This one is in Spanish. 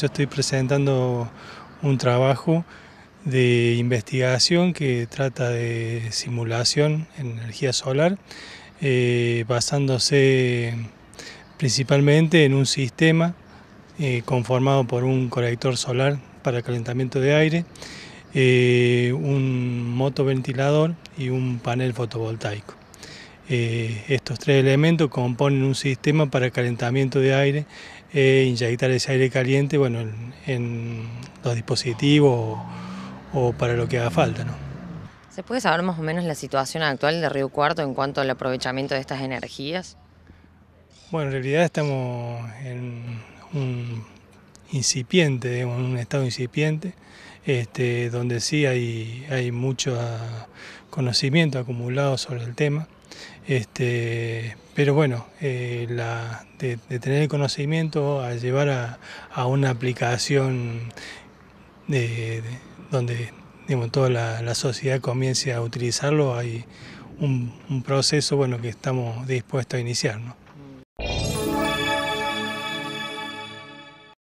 Yo estoy presentando un trabajo de investigación que trata de simulación en energía solar, eh, basándose principalmente en un sistema eh, conformado por un colector solar para calentamiento de aire, un eh, un motoventilador y un panel fotovoltaico. estos tres elementos componen un sistema para calentamiento de aire eh, inyectar ese aire caliente en, los dispositivos o, para lo que haga falta. ¿Se puede saber más o menos la situación actual de Río Cuarto en cuanto al aprovechamiento de estas energías? Bueno, en realidad estamos en un incipiente, en un estado incipiente, este, donde sí hay mucho conocimiento acumulado sobre el tema. Este, pero bueno, eh, la, de, tener el conocimiento a llevar a, a una aplicación de, donde digamos, toda la, sociedad comience a utilizarlo, hay un, proceso bueno, que estamos dispuestos a iniciar.